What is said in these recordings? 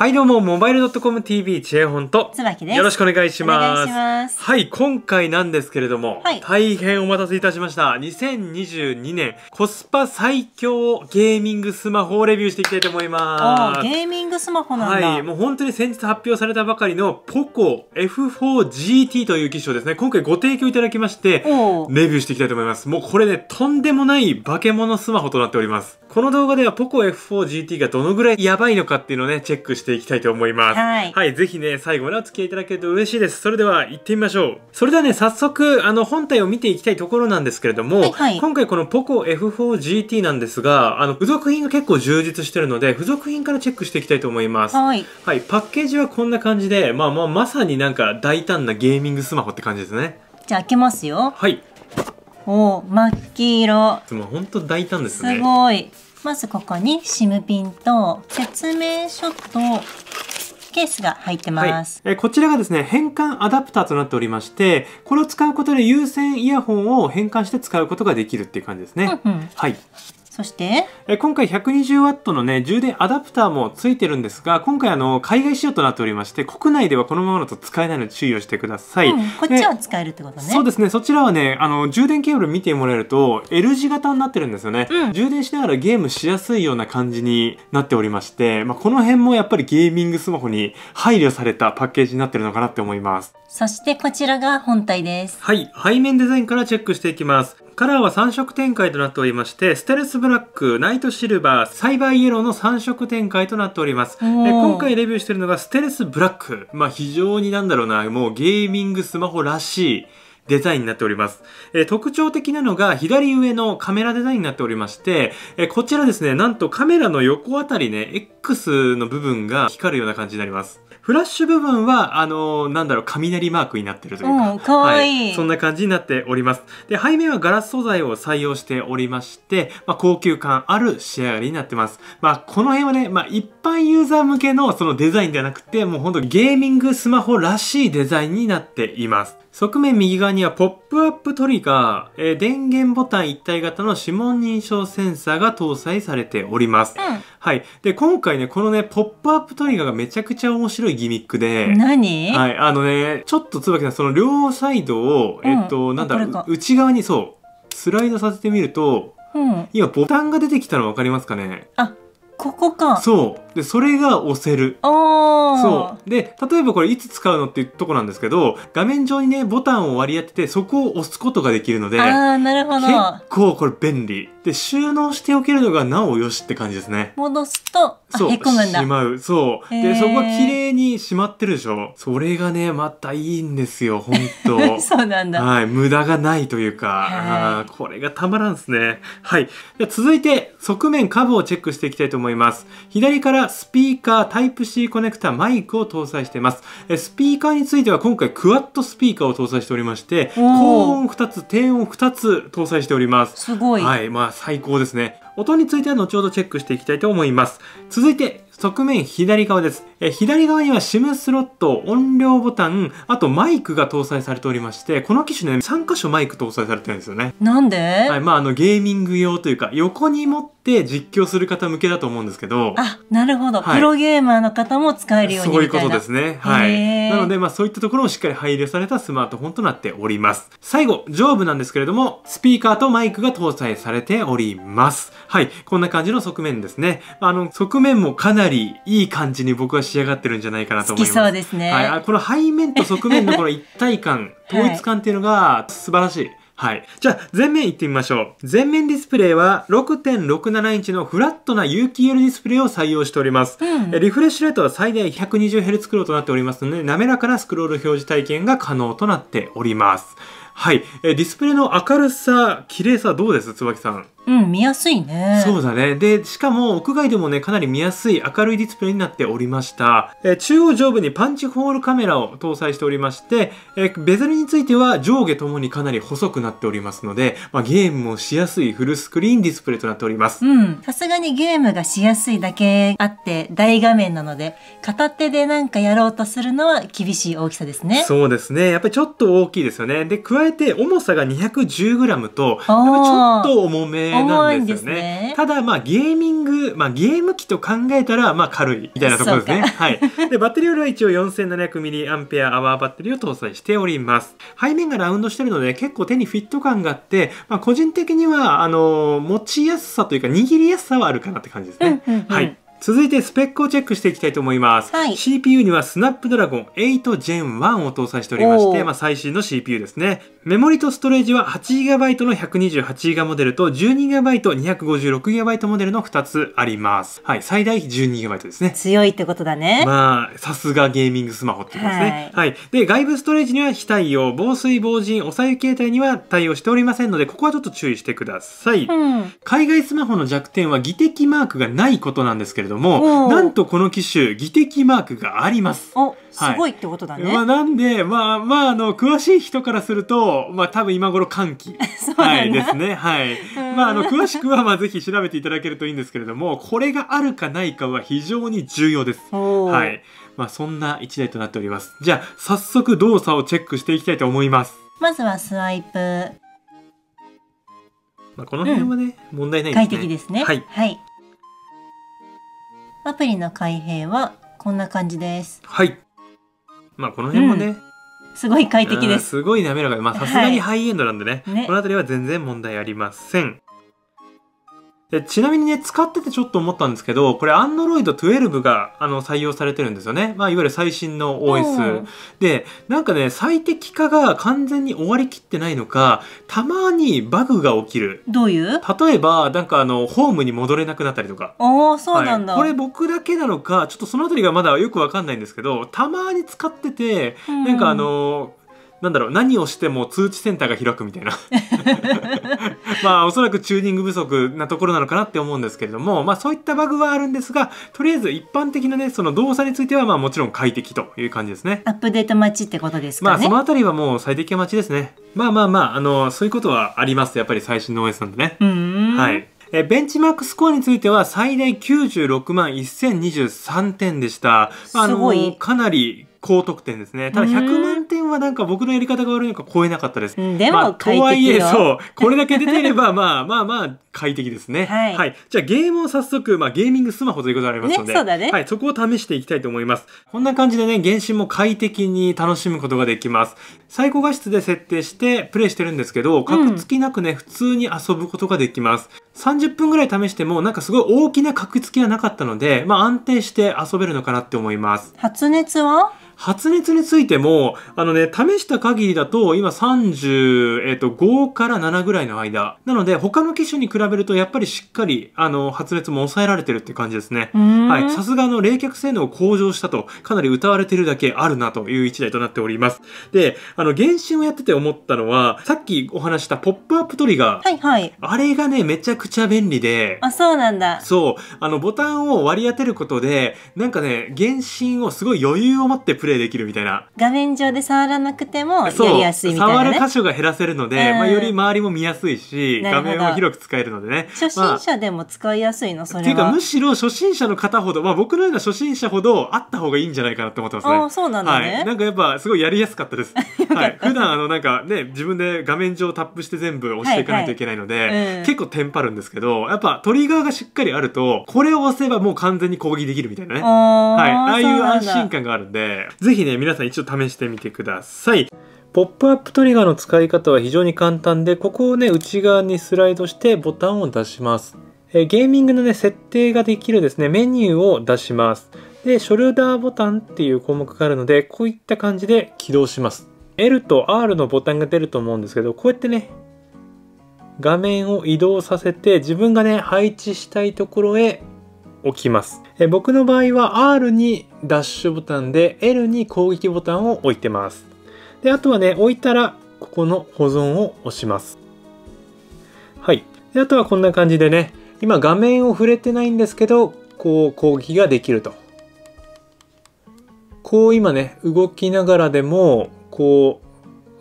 はいどうも、モバイル .comTV 知恵本と、きです。よろしくお願いします。お願いしますはい、今回なんですけれども、はい大変お待たせいたしました。2022年コスパ最強ゲーミングスマホをレビューしていきたいと思いまーす。ゲーミングスマホなんだ。はい、もう本当に先日発表されたばかりのポコ F4GT という機種をですね、今回ご提供いただきまして、おレビューしていきたいと思います。もうこれね、とんでもない化け物スマホとなっております。この動画ではポコ F4GT がどのぐらいやばいのかっていうのをね、チェックしていきたいと思います。はい。はい、ぜひね、最後までお付き合いいただけると嬉しいです。それでは行ってみましょう。それではね、早速、あの、本体を見ていきたいところなんですけれども、はいはい、今回このポコ F4GT なんですが、あの、付属品が結構充実してるので、付属品からチェックしていきたいと思います。はい。はい、パッケージはこんな感じで、まあまあ、まさになんか大胆なゲーミングスマホって感じですね。じゃあ開けますよ。はい。お真っ黄色でも本当大胆ですねすごいまずここにシムピンと説明書とケースが入ってます、はい、えこちらがですね変換アダプターとなっておりましてこれを使うことで有線イヤホンを変換して使うことができるっていう感じですね、うんうん、はいそしてえ今回 120W のね充電アダプターもついてるんですが今回あの海外仕様となっておりまして国内ではこのままだと使えないので注意をしてください、うん、こっちは使えるってことねそうですねそちらはねあの充電ケーブル見てもらえると L 字型になってるんですよね、うん、充電しながらゲームしやすいような感じになっておりまして、まあ、この辺もやっぱりゲーミングスマホに配慮されたパッケージになってるのかなって思いますそしてこちらが本体ですはい背面デザインからチェックしていきますカラーは3色展開となっておりましてステルスブラック、ナイトシルバー、サイバーイエローの3色展開となっております。で今回レビューしているのがステルスブラック。まあ非常になんだろうな、もうゲーミングスマホらしい。デザインになっております。えー、特徴的なのが左上のカメラデザインになっておりまして、えー、こちらですね、なんとカメラの横あたりね、X の部分が光るような感じになります。フラッシュ部分は、あのー、なんだろう、雷マークになってるというか。うん、かわいい,、はい。そんな感じになっております。で、背面はガラス素材を採用しておりまして、まあ、高級感ある仕上がりになってます。まあ、この辺はね、まあ、一般ユーザー向けのそのデザインではなくて、もうほんとゲーミングスマホらしいデザインになっています。側面右側にはポップアップトリガー、えー、電源ボタン一体型の指紋認証センサーが搭載されております。うん、はい。で、今回ね、このね、ポップアップトリガーがめちゃくちゃ面白いギミックで。何はい。あのね、ちょっと椿さん、その両サイドを、えっと、なんだろう、内側にそう、スライドさせてみると、うん、今ボタンが出てきたの分かりますかねあ、ここか。そう。でそれが押せるそうで例えばこれいつ使うのっていうとこなんですけど画面上にねボタンを割り当ててそこを押すことができるのであなるほど結構これ便利で収納しておけるのがなおよしって感じですね戻すとそうへこむんだしまうそうでそこが綺麗にしまってるでしょそれがねまたいいんですよ本当 そうなんだはい無駄がないというかあこれがたまらんですねはいで続いて側面下部をチェックしていきたいと思います左かららスピーカー、タイプ C コネクタ、マイクを搭載しています。スピーカーについては今回クワッドスピーカーを搭載しておりまして、高音2つ、低音2つ搭載しております。すごい。はい、まあ最高ですね。音については後ほどチェックしていきたいと思います。続いて、側面左側です。え左側には SIM スロット、音量ボタン、あとマイクが搭載されておりまして、この機種ね、3箇所マイク搭載されてるんですよね。なんではい、まあ、あの、ゲーミング用というか、横に持って実況する方向けだと思うんですけど。あ、なるほど。はい、プロゲーマーの方も使えるようにそういうことですね。はい。なので、まあ、そういったところもしっかり配慮されたスマートフォンとなっております。最後、上部なんですけれども、スピーカーとマイクが搭載されております。はい、こんな感じの側面ですね。あの、側面もかなりいい感じに僕は仕上がってるんじゃないかなと思います。そうですね。はい、この背面と側面のこの一体感、統一感っていうのが素晴らしい。はい。じゃあ、前面行ってみましょう。前面ディスプレイは6.67インチのフラットな有機 EL ディスプレイを採用しております。うん、リフレッシュレートは最大 120Hz クローとなっておりますので、滑らかなスクロール表示体験が可能となっております。はい、えー、ディスプレイの明るさ綺麗さどうです椿さんうん見やすいねそうだねでしかも屋外でもねかなり見やすい明るいディスプレイになっておりました、えー、中央上部にパンチホールカメラを搭載しておりまして、えー、ベゼルについては上下ともにかなり細くなっておりますので、まあ、ゲームもしやすいフルスクリーンディスプレイとなっておりますうんさすがにゲームがしやすいだけあって大画面なので片手でなんかやろうとするのは厳しい大きさですねそうですねやっぱりちょっと大きいですよねで加えて重さが 210g とちょっと重めなんですよね、ね、ただまあゲーミング、まあ、ゲーム機と考えたらまあ軽いみたいなところですね、はい、でバッテリーは一応 4700mAh バッテリーを搭載しております背面がラウンドしてるので結構手にフィット感があって、まあ、個人的にはあの持ちやすさというか握りやすさはあるかなって感じですね、うんうんうん、はい続いてスペックをチェックしていきたいと思います、はい、CPU にはスナップドラゴン8 Gen 1を搭載しておりまして、まあ、最新の CPU ですねメモリとストレージは 8GB の 128GB モデルと 12GB256GB モデルの2つありますはい最大 12GB ですね強いってことだねまあさすがゲーミングスマホってことですねはい、はい、で外部ストレージには非対応防水防塵おさゆ携帯には対応しておりませんのでここはちょっと注意してください、うん、海外スマホの弱点は技的マークがないことなんですけれどどもなんとこの機種技的マークがあります。おすごいってことだね。はい、まあ、なんで、まあ、まあ、あの、詳しい人からすると、まあ、多分今頃歓喜。はい、ですね。はい。まあ、あの、詳しくは、まあ、ぜひ調べていただけるといいんですけれども、これがあるかないかは非常に重要です。はい。まあ、そんな一台となっております。じゃあ、早速動作をチェックしていきたいと思います。まずはスワイプ。まあ、この辺はね、うん、問題ないですね。快適ですね。はい。はいアプリの開閉はこんな感じです。はい。まあこの辺もね、うんすごい快適です。すごい滑らかまあさすがにハイエンドなんでね、はいね、この辺りは全然問題ありません。でちなみにね、使っててちょっと思ったんですけど、これ Android 12があの採用されてるんですよね。まあ、いわゆる最新の OS。で、なんかね、最適化が完全に終わりきってないのか、たまにバグが起きる。どういう例えば、なんかあの、ホームに戻れなくなったりとか。ああ、そうなんだ、はい、これ僕だけなのか、ちょっとそのあたりがまだよくわかんないんですけど、たまに使ってて、なんかあの、なんだろう、何をしても通知センターが開くみたいな まあ、おそらくチューニング不足なところなのかなって思うんですけれども、まあ、そういったバグはあるんですが、とりあえず一般的なね、その動作については、まあ、もちろん快適という感じですね。アップデート待ちってことですかね。まあ、そのあたりはもう最適待ちですね。まあまあまあ、あの、そういうことはあります。やっぱり最新の OS なんでね。はい。えベンチマークスコアについては最大96万1023点でした。あい。かなり高得点ですね。ただ100万点はなんか僕のやり方が悪いのか超えなかったです。でも、まあ、とはいえ、そう。これだけ出てれば、まあまあまあ快適ですね。はい、はい。じゃあゲームを早速、まあゲーミングスマホということがありますので、ね、そうだね。はい。そこを試していきたいと思います。こんな感じでね、原神も快適に楽しむことができます。最高画質で設定してプレイしてるんですけど、カクつきなくね、うん、普通に遊ぶことができます。30分ぐらい試してもなんかすごい大きなカクつきはなかったので、まあ安定して遊べるのかなって思います。発熱は発熱についても、あのね、試した限りだと、今35、えっと、から7ぐらいの間。なので、他の機種に比べると、やっぱりしっかり、あの、発熱も抑えられてるって感じですね。はい。さすがの冷却性能を向上したと、かなり歌われてるだけあるなという一台となっております。で、あの、原神をやってて思ったのは、さっきお話したポップアップトリガー。はいはい。あれがね、めちゃくちゃ便利で。あ、そうなんだ。そう。あの、ボタンを割り当てることで、なんかね、原神をすごい余裕を持ってプレイレイできるみたいな画面上で触らなくてもやりやすいみたいな、ね、触る箇所が減らせるので、うん、まあ、より周りも見やすいし画面も広く使えるのでね初心者でも使いやすいのそれは、ていうかむしろ初心者の方ほど、まあ、僕のような初心者ほどあった方がいいんじゃないかなと思ってますねあそうなんだね、はい、なんかやっぱすごいやりやすかったです はい、普段あのなんかね自分で画面上タップして全部押していかないといけないので、はいはい結構テンパるんですけどやっぱトリガーがしっかりあるとこれを押せばもう完全に攻撃できるみたいなねはいああいう安心感があるんでぜひね、皆さん一度試してみてください。ポップアップトリガーの使い方は非常に簡単で、ここをね、内側にスライドしてボタンを出します。えゲーミングのね、設定ができるですね、メニューを出します。で、ショルダーボタンっていう項目があるので、こういった感じで起動します。L と R のボタンが出ると思うんですけど、こうやってね、画面を移動させて自分がね配置したいところへ置きます。え僕の場合は R にダッシュボタンで L に攻撃ボタンを置いてます。で、あとはね、置いたらここの保存を押します。はい。であとはこんな感じでね、今画面を触れてないんですけど、こう攻撃ができると。こう今ね、動きながらでも、こ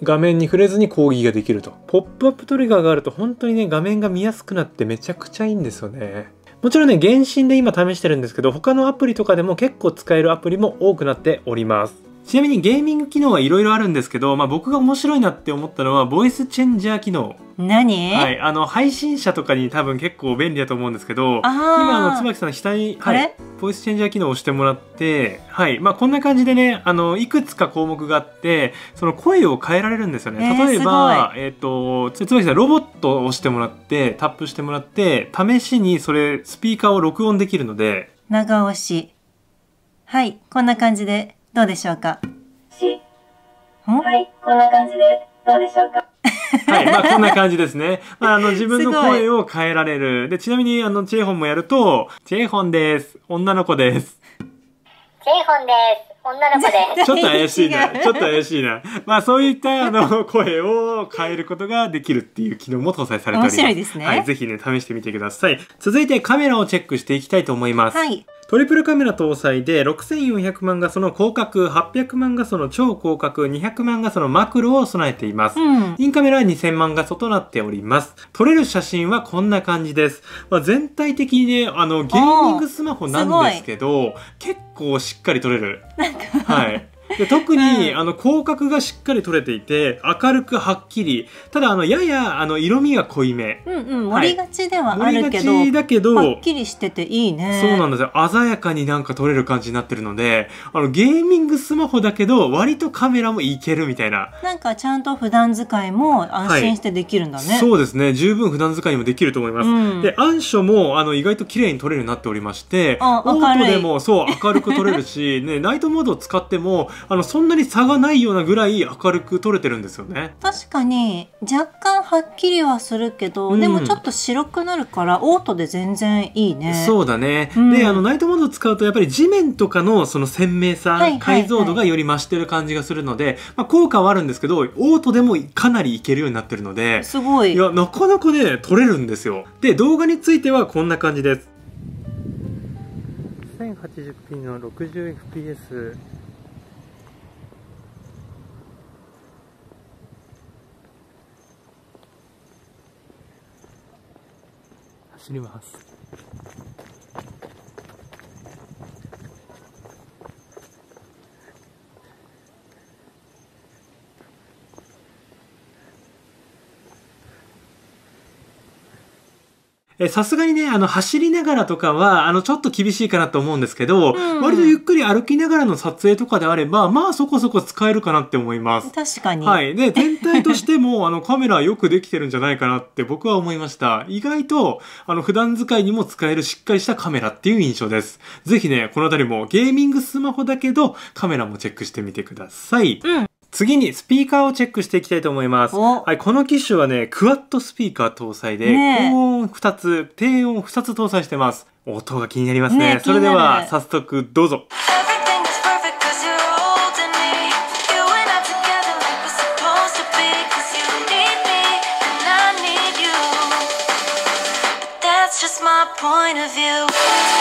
う画面に触れずに講義ができると。ポップアップトリガーがあると本当にね、画面が見やすくなってめちゃくちゃいいんですよね。もちろんね、原神で今試してるんですけど、他のアプリとかでも結構使えるアプリも多くなっております。ちなみにゲーミング機能はいろいろあるんですけど、まあ、僕が面白いなって思ったのはボイスチェンジャー機能何、はい、あの配信者とかに多分結構便利だと思うんですけど今あの椿さん下に、はい、ボイスチェンジャー機能を押してもらって、はいまあ、こんな感じでねあのいくつか項目があってその声を変えられるんですよね、例えば、えーと、と椿さんロボットを押してもらってタップしてもらって試しにそれスピーカーを録音できるので長押しはいこんな感じでどうでしょうかはい、こんな感じで、どうでしょうかはい、まあこんな感じですね。まああの自分の声を変えられる。で、ちなみにあのチェイホンもやると、チェイホンです。女の子です。チェイホンです。女の子で ちょっと怪しいな。ちょっと怪しいな。まあそういったあの声を変えることができるっていう機能も搭載されております。面白いですね。はい、ぜひね、試してみてください。続いてカメラをチェックしていきたいと思います。はい。トリプルカメラ搭載で6400万画素の広角、800万画素の超広角、200万画素のマクロを備えています。うん、インカメラは2000万画素となっております。撮れる写真はこんな感じです。まあ、全体的にね、あの、ゲーミングスマホなんですけど、結構しっかり撮れる。はいで特に、うん、あの広角がしっかり取れていて明るくはっきりただあのややあの色味が濃いめ、うんうんはい、盛りがちではあるけどだけどはっきりしてていいねそうなんですよ鮮やかになんか撮れる感じになってるのであのゲーミングスマホだけど割とカメラもいけるみたいななんかちゃんと普段使いも安心してできるんだね、はい、そうですね十分普段使いもできると思います、うん、で暗所もあの意外と綺麗に撮れるようになっておりましてオートでもそう明るく撮れるし、ね、ナイトモードを使ってもあのそんなに差がないようなぐらい明るく撮れてるんですよね確かに若干はっきりはするけど、うん、でもちょっと白くなるからオートで全然いいねそうだね、うん、であのナイトモード使うとやっぱり地面とかのその鮮明さ、はいはいはい、解像度がより増してる感じがするので、まあ、効果はあるんですけどオートでもかなりいけるようになってるのですごいいやなかなかね撮れるんですよで動画についてはこんな感じです 1080p の 60fps 死にますえ、さすがにね、あの、走りながらとかは、あの、ちょっと厳しいかなと思うんですけど、うん、割とゆっくり歩きながらの撮影とかであれば、まあ、そこそこ使えるかなって思います。確かに。はい。で、全体としても、あの、カメラよくできてるんじゃないかなって僕は思いました。意外と、あの、普段使いにも使えるしっかりしたカメラっていう印象です。ぜひね、このあたりもゲーミングスマホだけど、カメラもチェックしてみてください。うん次にスピーカーをチェックしていきたいと思います。はい、この機種はね、クワッドスピーカー搭載で、ね、高音2つ、低音2つ搭載してます。音が気になりますね。ねそれでは、早速どうぞ。point of view.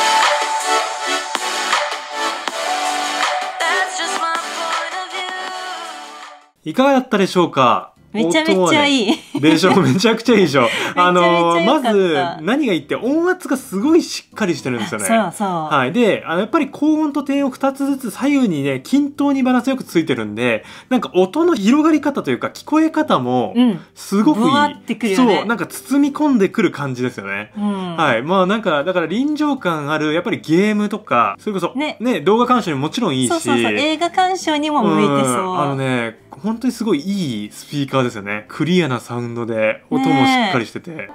いかがだったでしょうかめちゃめちゃいい、でしょ めちゃくちゃいいでしょあの、まず、何がいいって音圧がすごいしっかりしてるんですよね。そうそうはい。で、あの、やっぱり高音と低音2つずつ左右にね、均等にバランスよくついてるんで、なんか音の広がり方というか聞こえ方も、すごくいい、うんね、そう、なんか包み込んでくる感じですよね。うん、はい。まあなんか、だから臨場感ある、やっぱりゲームとか、それこそ、ね、ね動画鑑賞にももちろんいいし。そうそうそう映画鑑賞にも向いてそう。うん、あのね、本当にすごいいいスピーカーですよねクリアなサウンドで音もしっかりしてて。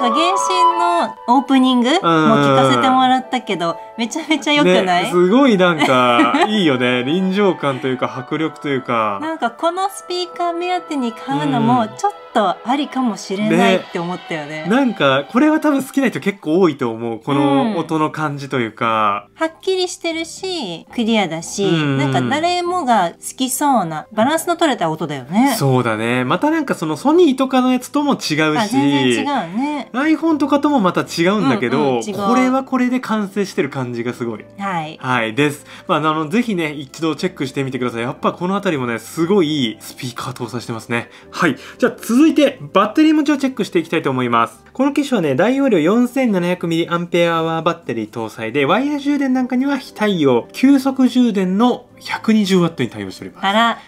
か原神のオープニングも聞かせてもらったけど、めちゃめちゃ良くない、ね、すごいなんか、いいよね。臨場感というか、迫力というか。なんかこのスピーカー目当てに買うのも、ちょっとありかもしれないって思ったよね。ねなんか、これは多分好きな人結構多いと思う。この音の感じというか。うん、はっきりしてるし、クリアだし、うん、なんか誰もが好きそうな、バランスの取れた音だよね。そうだね。またなんかそのソニーとかのやつとも違うし。全然違うね。iPhone とかともまた違うんだけど、うんうん、これはこれで完成してる感じがすごい。はい。はい、です。まあ、あの、ぜひね、一度チェックしてみてください。やっぱこの辺りもね、すごいいいスピーカー搭載してますね。はい。じゃあ続いて、バッテリー持ちをチェックしていきたいと思います。この機種はね、大容量 4700mAh バッテリー搭載で、ワイヤー充電なんかには非対応、急速充電の 120W に対応しております。あら、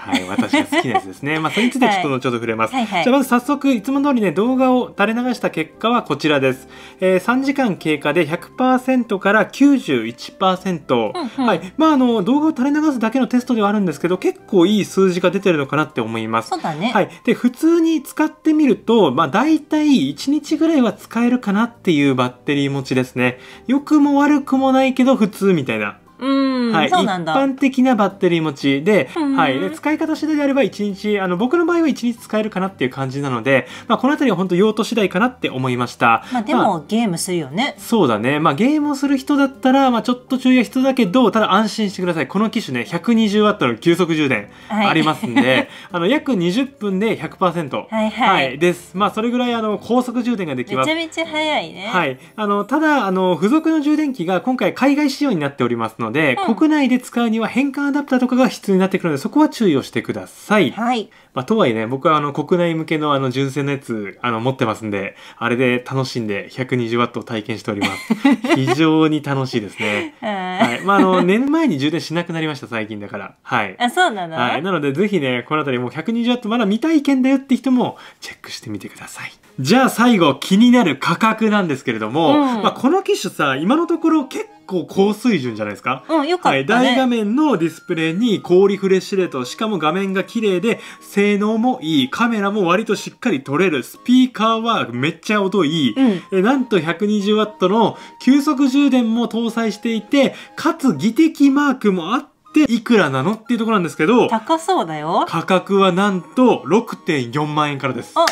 はい、私が好きなやつですね。まあ、それについてちょっと後ほど触れます。はいはいはい、じゃあ、まず早速、いつも通りね、動画を垂れ流した結果はこちらです。えー、3時間経過で100%から91%。うんうん、はい。まあ、あの、動画を垂れ流すだけのテストではあるんですけど、結構いい数字が出てるのかなって思います。そうだね。はい。で、普通に使ってみると、まあ、大体1日ぐらいは使えるかなっていうバッテリー持ちですね。良くも悪くもないけど、普通みたいな。うんはい、そうなんだ一般的なバッテリー持ちで,、はい、で使い方次第であれば1日あの僕の場合は1日使えるかなっていう感じなので、まあ、この辺りは本当用途次第かなって思いました、まあ、でも、まあ、ゲームするよねそうだね、まあ、ゲームをする人だったら、まあ、ちょっと注意は人だけどただ安心してくださいこの機種ね 120W の急速充電ありますんで、はい、あの約20分で100%、はいはい、はい、ですまあそれぐらいあの高速充電ができますめちゃめちゃ早いねはいあのただあの付属の充電器が今回海外仕様になっておりますのでので、うん、国内で使うには変換アダプターとかが必要になってくるのでそこは注意をしてください。はい、まあ、とはいえね僕はあの国内向けのあの純正のやつあの持ってますんであれで楽しんで 120W を体験しております。非常に楽しいですね。はい、まああの寝る前に充電しなくなりました最近だから。はい、あそうなの、はい、なのでぜひねこの辺りもう 120W まだ未体験だよって人もチェックしてみてください。じゃあ最後気になる価格なんですけれども、うん、まあ、この機種さ今のところ結構高水準じゃないですかうんかね、はい、大画面のディスプレイに高リフレッシュレートしかも画面が綺麗で性能もいいカメラも割としっかり撮れるスピーカーはめっちゃ音いい、うん、えなんと 120W の急速充電も搭載していてかつ技的マークもあっていくらなのっていうところなんですけど高そうだよ価格はなんと6.4万円からですあ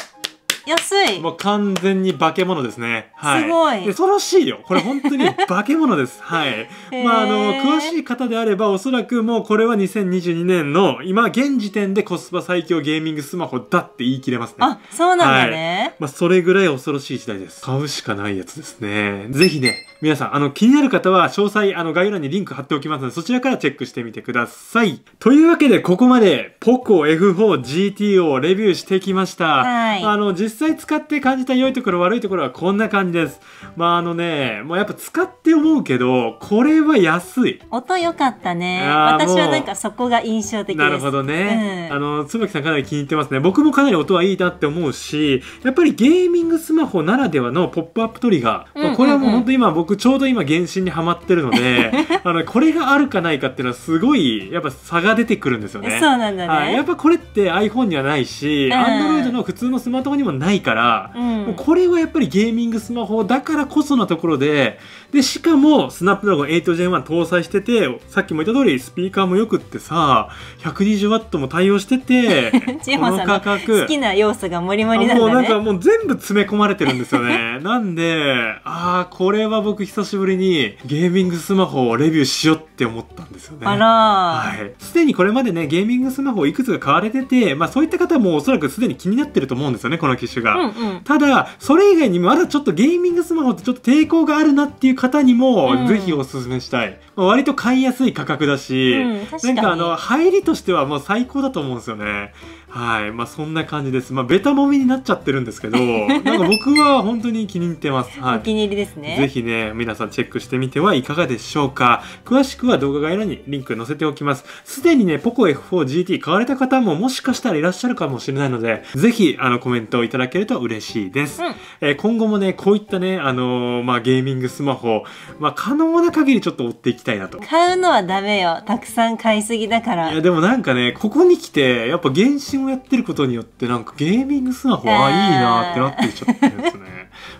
安いもう完全に化け物ですね、はい、すごい恐ろしいよこれ本当に 化け物ですはいまああの詳しい方であればおそらくもうこれは2022年の今現時点でコスパ最強ゲーミングスマホだって言い切れますねあそうなんだね、はい、まあ、それぐらい恐ろしい時代です買うしかないやつですねぜひね皆さん、あの、気になる方は、詳細、あの、概要欄にリンク貼っておきますので、そちらからチェックしてみてください。というわけで、ここまで、ポコ F4GT をレビューしてきました。はい、あの、実際使って感じた良いところ、悪いところはこんな感じです。まあ、あのね、もうやっぱ使って思うけど、これは安い。音良かったね。私はなんかそこが印象的なるほどね。うん、あの、きさんかなり気に入ってますね。僕もかなり音はいいなって思うし、やっぱりゲーミングスマホならではのポップアップトリガー。うんうんうん、これはもう本当今僕ちょうど今原神にはまってるので あのこれがあるかないかっていうのはすごいやっぱ差が出てくるんですよね。そうなんだね、やっぱこれって iPhone にはないし、Android の普通のスマートフォンにもないから、うん、これはやっぱりゲーミングスマホだからこそなところででしかもスナップドラゴン 8Gen1 搭載しててさっきも言った通りスピーカーもよくってさ 120W も対応してて この価格好きな要素がもりもりなんだ、ね、もうなんかもう全部詰め込まれてるんですよね。なんでああこれは僕僕久しぶりにゲーミングスマホをレビューしようって思ったんですよね。あらはい。すでにこれまでね、ゲーミングスマホをいくつか買われてて、まあそういった方もおそらくすでに気になってると思うんですよね、この機種が。うんうん、ただ、それ以外にまだちょっとゲーミングスマホってちょっと抵抗があるなっていう方にも、ぜひおすすめしたい。うん、割と買いやすい価格だし、うん、なんかあの、入りとしてはもう最高だと思うんですよね。はい。まあそんな感じです。まあベタもみになっちゃってるんですけど、なんか僕は本当に気に入ってます。はい、お気に入りですね。ぜひね、ー、皆さんチェックしてみてはいかがでしょうか。詳しくは動画概要欄にリンク載せておきます。すでにね、POCO F4GT 買われた方ももしかしたらいらっしゃるかもしれないので、ぜひ、あの、コメントをいただけると嬉しいです。うん、えー、今後もね、こういったね、あのー、まあ、ゲーミングスマホ、まあ、可能な限りちょっと追っていきたいなと。買うのはダメよ。たくさん買いすぎだから。いや、でもなんかね、ここに来て、やっぱ原神をやってることによって、なんかゲーミングスマホ、あ、いいなってなってきちゃっですよ。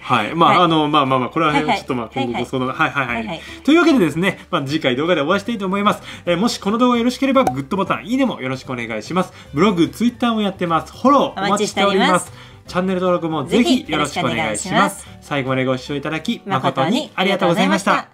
はい、まあ、はい、あの、まあまあまあ、これは、ねはいはい、ちょっとまあ、今後ご相談、はいはい、はいはい、はいというわけでですね、まあ、次回動画でお会いしたいと思います。えー、もしこの動画よろしければ、グッドボタン、いいねもよろしくお願いします。ブログ、ツイッターもやってます。フォローお待ちしております。チャンネル登録もぜひよろしくお願いします。最後までご視聴いただき、誠にありがとうございました。